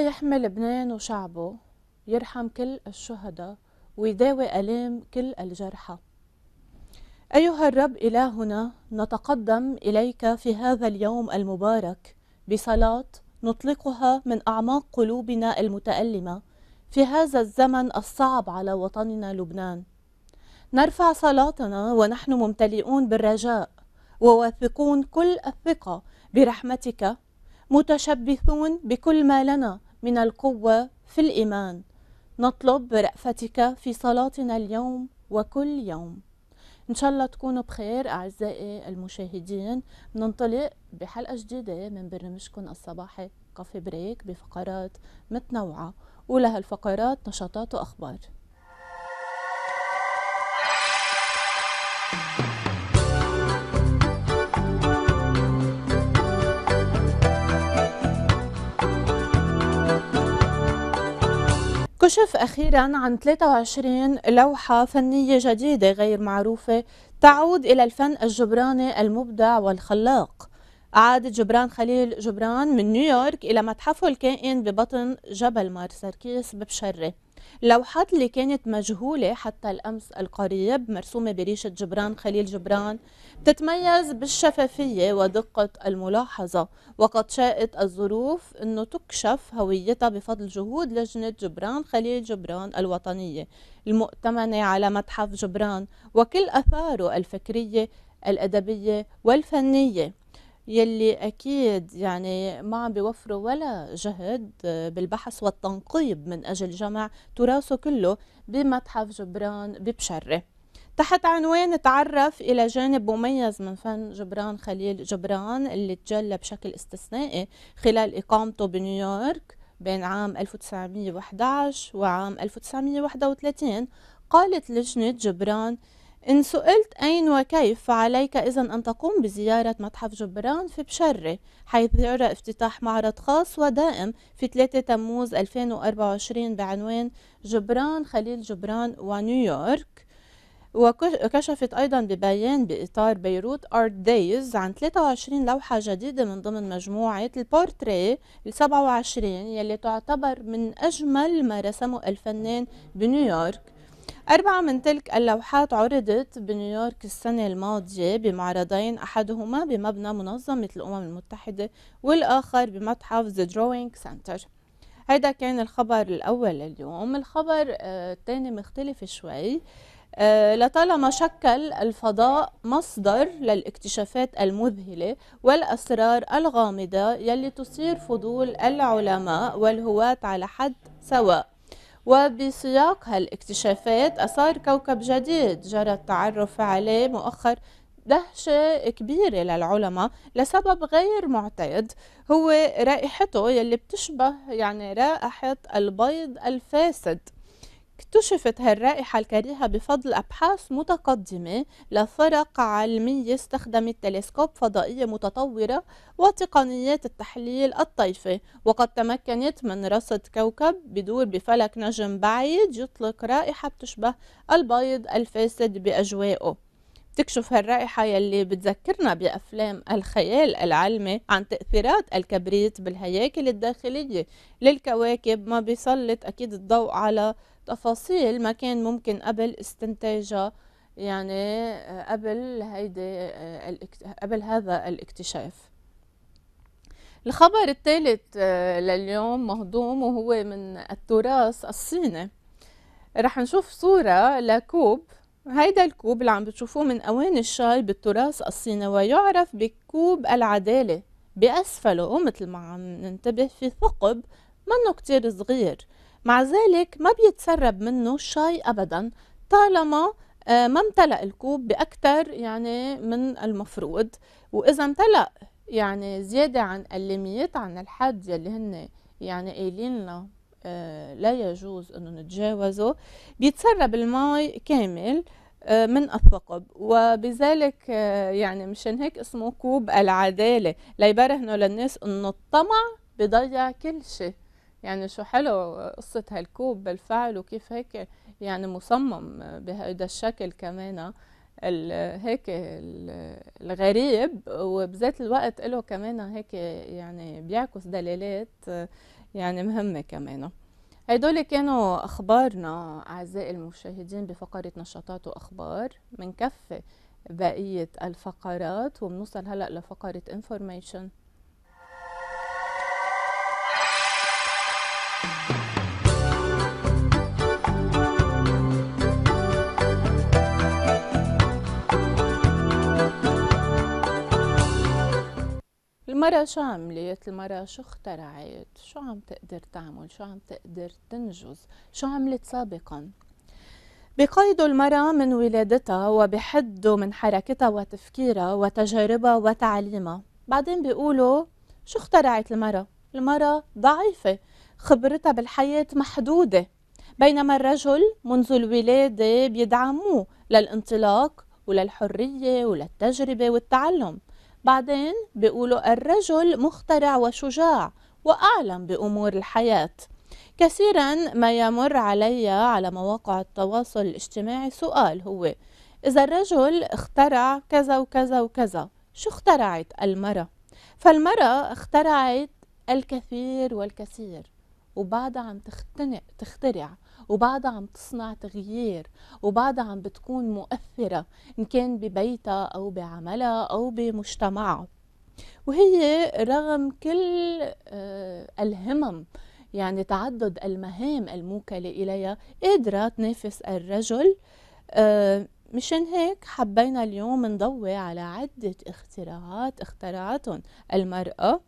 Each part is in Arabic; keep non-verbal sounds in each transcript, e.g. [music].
يحمي لبنان وشعبه يرحم كل الشهداء ويداوي ألام كل الجرحى أيها الرب إلهنا نتقدم إليك في هذا اليوم المبارك بصلاة نطلقها من أعماق قلوبنا المتألمة في هذا الزمن الصعب على وطننا لبنان نرفع صلاتنا ونحن ممتلئون بالرجاء وواثقون كل الثقة برحمتك متشبثون بكل ما لنا من القوة في الإيمان نطلب برأفتك في صلاتنا اليوم وكل يوم إن شاء الله تكونوا بخير أعزائي المشاهدين ننطلق بحلقة جديدة من برنامجكم الصباحي كافي بريك بفقرات متنوعة ولهالفقرات نشاطات وأخبار كشف أخيرا عن 23 لوحة فنية جديدة غير معروفة تعود إلى الفن الجبراني المبدع والخلاق عاد جبران خليل جبران من نيويورك إلى متحفه الكائن ببطن جبل مار سركيس ببشرة لوحات اللي كانت مجهولة حتى الأمس القريب مرسومة بريشة جبران خليل جبران تتميز بالشفافية ودقة الملاحظة وقد شاءت الظروف أنه تكشف هويتها بفضل جهود لجنة جبران خليل جبران الوطنية المؤتمنة على متحف جبران وكل أثاره الفكرية الأدبية والفنية يلي أكيد يعني ما عم بيوفروا ولا جهد آه، بالبحث والتنقيب من أجل جمع تراثه كله بمتحف جبران ببشرة تحت عنوان تعرف إلى جانب مميز من فن جبران خليل جبران اللي تجلى بشكل استثنائي خلال إقامته بنيويورك بين عام 1911 وعام 1931 قالت لجنة جبران إن سئلت أين وكيف فعليك إذا أن تقوم بزيارة متحف جبران في بشرة حيث يرى افتتاح معرض خاص ودائم في 3 تموز 2024 بعنوان جبران خليل جبران ونيويورك وكشفت أيضا ببيان بإطار بيروت أرت دايز عن 23 لوحة جديدة من ضمن مجموعة البورتري ال 27 يلي تعتبر من أجمل ما رسمه الفنان بنيويورك أربعة من تلك اللوحات عرضت بنيويورك السنة الماضية بمعرضين أحدهما بمبنى منظمة الأمم المتحدة والآخر بمتحف The Drawing Center هيدا كان الخبر الأول اليوم الخبر آه، الثاني مختلف شوي آه، لطالما شكل الفضاء مصدر للاكتشافات المذهلة والأسرار الغامضة يلي تثير فضول العلماء والهواة على حد سواء وبسياق هالاكتشافات أثار كوكب جديد جرى التعرف عليه مؤخر دهشة كبيرة للعلماء لسبب غير معتاد هو رائحته يلي بتشبه يعني رائحة البيض الفاسد اكتشفت هالرائحة الكريهة بفضل أبحاث متقدمة لفرق علمية استخدمت تلسكوب فضائية متطورة وتقنيات التحليل الطيفي وقد تمكنت من رصد كوكب بدور بفلك نجم بعيد يطلق رائحة بتشبه البيض الفاسد بأجوائه تكشف هالرائحة يلي بتذكرنا بأفلام الخيال العلمي عن تأثيرات الكبريت بالهياكل الداخلية للكواكب ما بيسلط أكيد الضوء على تفاصيل ما كان ممكن قبل استنتاجها يعني آه، قبل هيدي آه، قبل هذا الاكتشاف الخبر الثالث آه، لليوم مهضوم وهو من التراث الصيني رح نشوف صورة لكوب هيدا الكوب اللي عم بتشوفوه من أوان الشاي بالتراث الصيني ويعرف بكوب العدالة بأسفله مثل ما عم ننتبه في ثقب منه كتير صغير مع ذلك ما بيتسرب منه الشاي أبدا طالما آه، ما امتلأ الكوب بأكثر يعني من المفروض وإذا امتلأ يعني زيادة عن الليميت عن الحد يلي هن يعني قايلين له لا يجوز انه نتجاوزه بيتسرب المي كامل آه، من الثقب وبذلك آه، يعني مشان هيك اسمه كوب العدالة ليبرهنوا للناس انه الطمع بضيع كل شيء يعني شو حلو قصة هالكوب بالفعل وكيف هيك يعني مصمم بهذا الشكل كمان هيك الغريب وبذات الوقت له كمان هيك يعني بيعكس دلالات يعني مهمة كمان هيدول كانوا أخبارنا أعزائي المشاهدين بفقرة نشاطات وأخبار منكفي بقية الفقرات وبنوصل هلأ لفقرة information المرة شو عملت المرة شو اخترعت شو عم تقدر تعمل شو عم تقدر تنجز شو عملت سابقاً بقيدوا المرة من ولادتها وبحدوا من حركتها وتفكيرها وتجاربها وتعليمها بعدين بيقولوا شو اخترعت المرة؟ المرة ضعيفة خبرتها بالحياة محدودة بينما الرجل منذ الولادة بيدعموه للانطلاق وللحرية وللتجربة والتعلم بعدين بيقولوا الرجل مخترع وشجاع وأعلم بأمور الحياة كثيرا ما يمر علي على مواقع التواصل الاجتماعي سؤال هو إذا الرجل اخترع كذا وكذا وكذا شو اخترعت المرأة؟ فالمرأة اخترعت الكثير والكثير وبعدها عم تختنق تخترع وبعدها عم تصنع تغيير وبعدها عم بتكون مؤثرة إن كان ببيتها أو بعملها أو بمجتمعها وهي رغم كل آه، الهمم يعني تعدد المهام الموكلة إليها قادرة تنافس الرجل آه، مشان هيك حبينا اليوم نضوي على عدة اختراعات اخترعتهم المرأة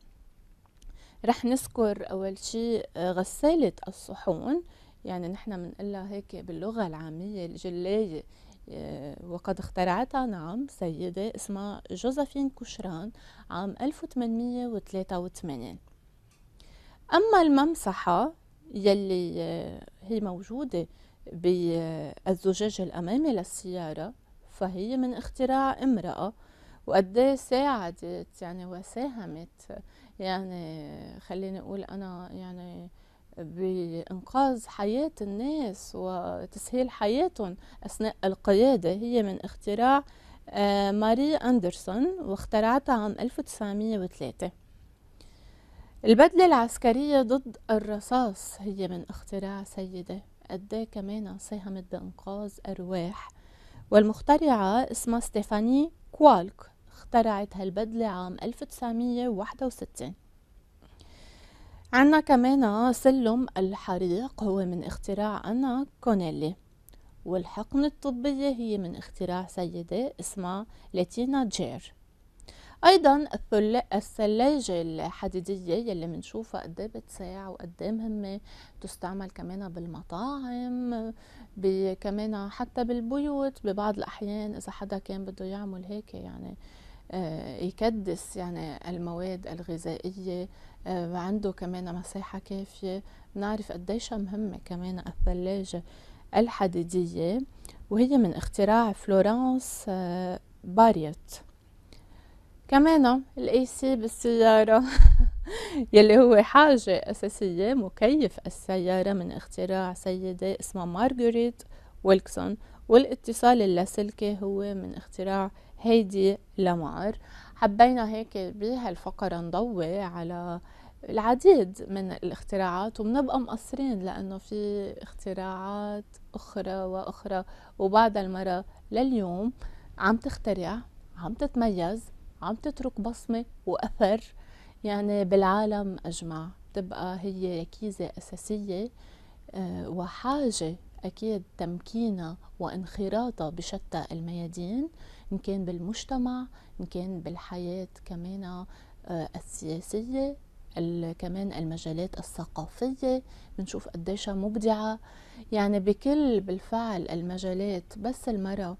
رح نذكر أول شيء آه، غسالة الصحون يعني نحن بنقلها هيك باللغة العامية الجلاية وقد اخترعتها نعم سيدة اسمها جوزفين كوشران عام 1883 أما الممسحة يلي آه، هي موجودة بالزجاج آه، الأمامي للسيارة فهي من اختراع امرأة وقد إيه ساعدت يعني وساهمت يعني خليني أقول أنا يعني بإنقاذ حياة الناس وتسهيل حياتهم أثناء القيادة هي من اختراع آه، ماري أندرسون واخترعتها عام 1903 البدلة العسكرية ضد الرصاص هي من اختراع سيدة أدى كمان ساهمت بإنقاذ أرواح والمخترعة اسمها ستيفاني كوالك اخترعت هالبدلة عام 1961 عنا كمان سلم الحريق هو من اختراع أنا كونيلي والحقن الطبية هي من اختراع سيدة اسمها لاتينا جير أيضا الثلاجة الحديدية يلي منشوفها قد بتساع وقدي مهمة تستعمل كمان بالمطاعم كمان حتى بالبيوت ببعض الأحيان إذا حدا كان بده يعمل هيك يعني آه، يكدس يعني المواد الغذائية آه، عنده كمان مساحة كافية بنعرف قديش مهمة كمان الثلاجة الحديدية وهي من اختراع فلورانس آه، باريت كمان الاي سي بالسيارة [laughs] يلي هو حاجة أساسية مكيف السيارة من اختراع سيدة اسمها مارغريت ويلكسون والاتصال اللاسلكي هو من اختراع هيدي لامار حبينا هيك بهالفقرة نضوي على العديد من الاختراعات وبنبقى مقصرين لأنه في اختراعات أخرى وأخرى وبعد المرة لليوم عم تخترع عم تتميز عم تترك بصمة وأثر يعني بالعالم أجمع تبقى هي ركيزة أساسية آه، وحاجة أكيد تمكينها وانخراطها بشتى الميادين إن كان بالمجتمع إن كان بالحياة كمان آه، السياسية كمان المجالات الثقافية بنشوف قديشها مبدعة يعني بكل بالفعل المجالات بس المرأة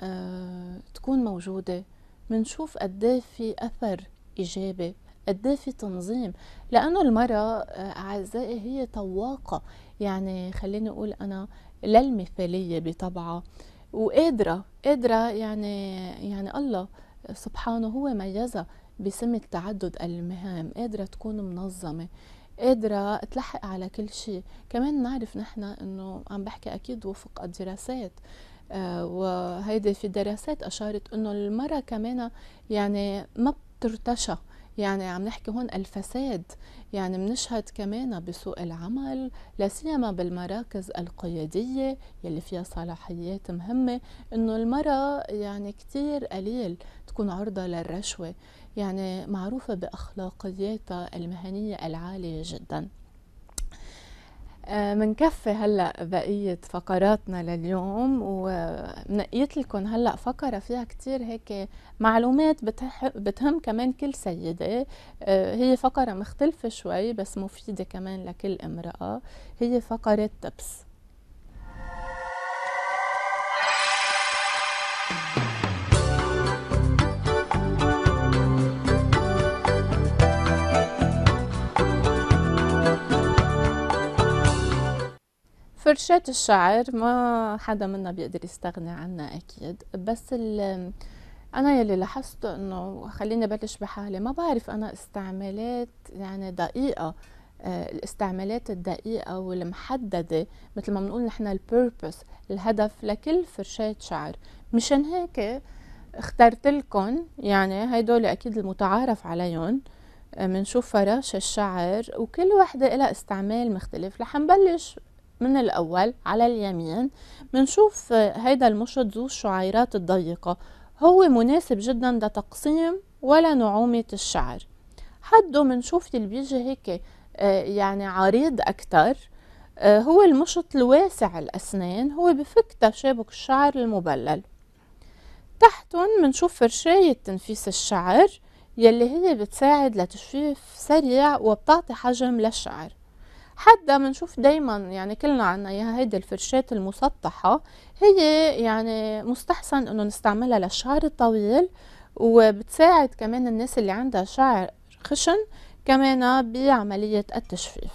آه، تكون موجودة بنشوف قديه في أثر إيجابي قد إيه في تنظيم لانه المراه آه، اعزائي هي طواقه يعني خليني اقول انا لا المثاليه بطبعها وقادره قادره يعني يعني الله سبحانه هو ميزها بسمة تعدد المهام قادرة تكون منظمة قادرة تلحق على كل شيء كمان نعرف نحن انه عم بحكي اكيد وفق الدراسات آه وهيدي في دراسات اشارت انه المرأة كمان يعني ما بترتشى يعني عم نحكي هون الفساد يعني منشهد كمان بسوق العمل لاسيما بالمراكز القياديه يلي فيها صلاحيات مهمه انه المراه يعني كتير قليل تكون عرضه للرشوه يعني معروفه باخلاقياتها المهنيه العاليه جدا آه، منكفي هلا بقيه فقراتنا لليوم ونقيت لكم هلا فقره فيها كتير هيك معلومات بتهم كمان كل سيده آه، هي فقره مختلفه شوي بس مفيده كمان لكل امراه هي فقره تبس فرشاة الشعر ما حدا منا بيقدر يستغني عنها أكيد بس أنا يلي لاحظته إنه خليني بلش بحالي ما بعرف أنا استعمالات يعني دقيقة آه، الاستعمالات الدقيقة والمحددة مثل ما بنقول نحن البيربس الهدف لكل فرشاة شعر مشان هيك اخترت لكم يعني هيدول أكيد المتعارف عليهم بنشوف آه، فراش الشعر وكل وحدة لها استعمال مختلف رح نبلش من الأول على اليمين بنشوف هيدا المشط ذو الشعيرات الضيقة هو مناسب جدا لتقسيم ولا نعومة الشعر حده منشوف اللي بيجي هيك آه، يعني عريض أكتر آه، هو المشط الواسع الأسنان هو بفك تشابك الشعر المبلل تحتهم منشوف فرشاية تنفيس الشعر يلي هي بتساعد لتجفيف سريع وبتعطي حجم للشعر حتى بنشوف دايما يعني كلنا عنا اياها هيدي الفرشات المسطحه هي يعني مستحسن انه نستعملها للشعر الطويل وبتساعد كمان الناس اللي عندها شعر خشن كمان بعملية التجفيف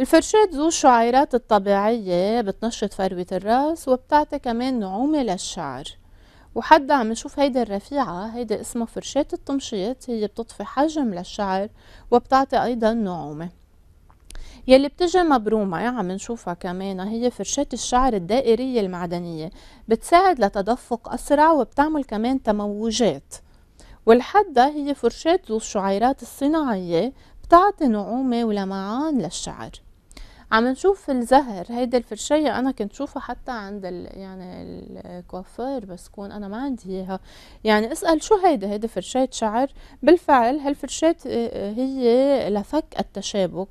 الفرشاة ذو الشعيرات الطبيعية بتنشط فروة الراس وبتعطي كمان نعومة للشعر وحدا عم نشوف هيدي الرفيعة هيدي اسمها فرشاة التمشيط هي بتطفي حجم للشعر وبتعطي أيضا نعومة يلي بتجي مبرومة عم نشوفها كمان هي فرشاة الشعر الدائرية المعدنية بتساعد لتدفق أسرع وبتعمل كمان تموجات والحدة هي فرشاة ذو الشعيرات الصناعية بتعطي نعومة ولمعان للشعر عم نشوف الزهر هيدي الفرشية أنا كنت شوفها حتى عند ال يعني الكوافير بس كون أنا ما عندي إياها يعني اسأل شو هيدا هيدي فرشاة شعر بالفعل هالفرشاة آه، آه، هي لفك التشابك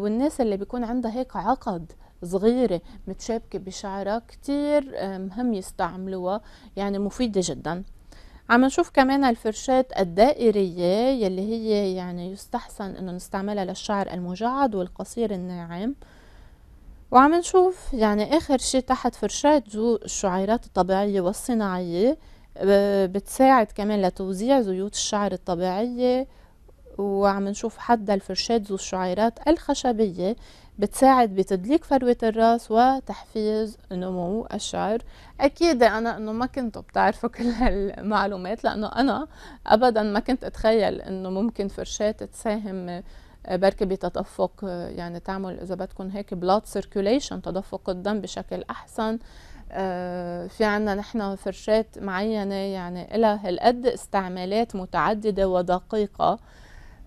والناس اللي بيكون عندها هيك عقد صغيرة متشابكة بشعرها كتير آه، مهم يستعملوها يعني مفيدة جدا عم نشوف كمان الفرشاة الدائرية يلي هي يعني يستحسن انه نستعملها للشعر المجعد والقصير الناعم وعم نشوف يعني اخر شيء تحت فرشاة ذو الشعيرات الطبيعية والصناعية آه، بتساعد كمان لتوزيع زيوت الشعر الطبيعية وعم نشوف حد الفرشات ذو الشعيرات الخشبية بتساعد بتدليك فروة الراس وتحفيز نمو الشعر أكيد أنا أنه ما كنتوا بتعرفوا [laughs] كل هالمعلومات لأنه أنا أبدا ما كنت أتخيل أنه ممكن فرشات تساهم آه، بركي بتدفق آه، يعني تعمل إذا بدكم هيك بلاد سيركوليشن تدفق الدم بشكل أحسن آه، في عنا نحن فرشات معينة يعني لها هالقد استعمالات متعددة ودقيقة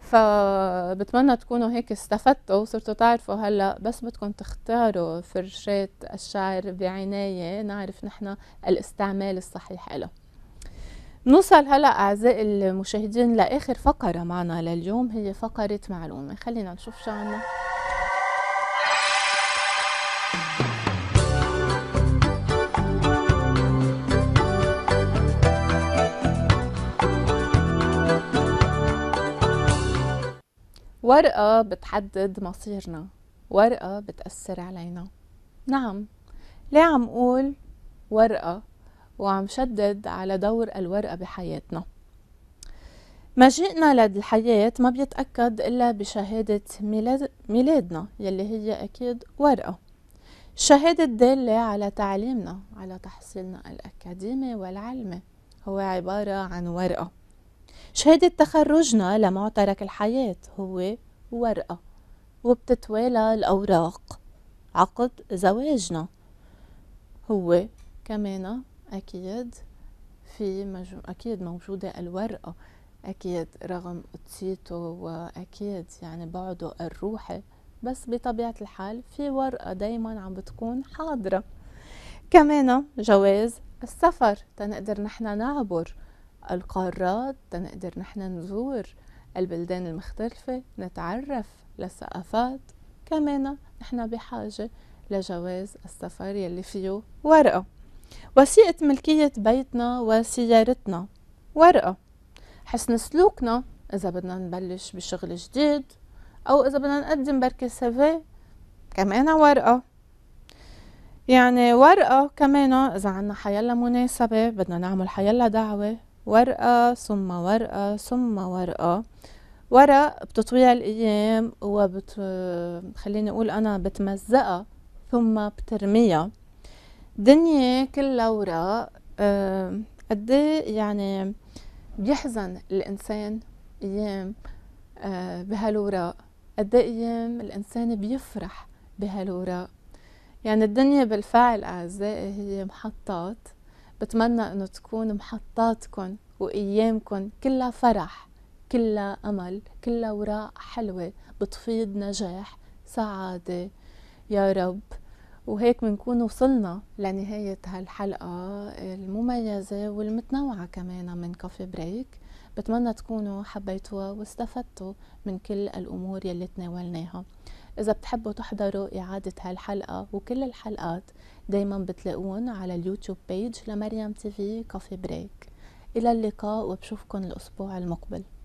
فبتمنى تكونوا هيك استفدتوا وصرتوا تعرفوا هلا بس بدكم تختاروا فرشاة الشعر بعناية نعرف نحن الاستعمال الصحيح له نوصل هلا اعزائي المشاهدين لاخر فقره معنا لليوم هي فقره معلومه خلينا نشوف شو عنا ورقة بتحدد مصيرنا ورقة بتأثر علينا نعم ليه عم قول ورقة وعم شدد على دور الورقة بحياتنا مجيئنا للحياة ما بيتأكد إلا بشهادة ميلاد ميلادنا يلي هي أكيد ورقة الشهادة الدالة على تعليمنا على تحصيلنا الأكاديمي والعلمي هو عبارة عن ورقة شهادة تخرجنا لمعترك الحياة هو ورقة وبتتوالى الأوراق عقد زواجنا هو كمان أكيد في مجو... أكيد موجودة الورقة أكيد رغم قدسيته وأكيد يعني بعده الروحي بس بطبيعة الحال في ورقة دايما عم بتكون حاضرة كمان جواز السفر تنقدر نحن نعبر القارات تنقدر نحن نزور البلدان المختلفة نتعرف للثقافات كمان نحن بحاجة لجواز السفر يلي فيه ورقة وثيقة ملكية بيتنا وسيارتنا ورقة حسن سلوكنا إذا بدنا نبلش بشغل جديد أو إذا بدنا نقدم بركة سيفي كمان ورقة يعني ورقة كمان إذا عنا حيلا مناسبة بدنا نعمل حيلا دعوة ورقة ثم ورقة ثم ورقة ورق بتطويع الأيام وبت خليني أقول أنا بتمزقها ثم بترميها دنيا كلها ورق قد إيه يعني بيحزن الإنسان أيام بهالورق آه، بهالوراق قد إيه أيام الإنسان بيفرح بهالوراق يعني الدنيا بالفعل أعزائي هي محطات بتمنى انه تكون محطاتكم وايامكم كلها فرح كلها امل كلها وراء حلوه بتفيض نجاح سعاده يا رب وهيك بنكون وصلنا لنهاية هالحلقة المميزة والمتنوعة كمان من كوفي بريك بتمنى تكونوا حبيتوها واستفدتوا من كل الأمور يلي تناولناها إذا بتحبوا تحضروا إعادة هالحلقة وكل الحلقات دايما بتلاقون على اليوتيوب بيج لمريم تيفي كوفي بريك إلى اللقاء وبشوفكن الأسبوع المقبل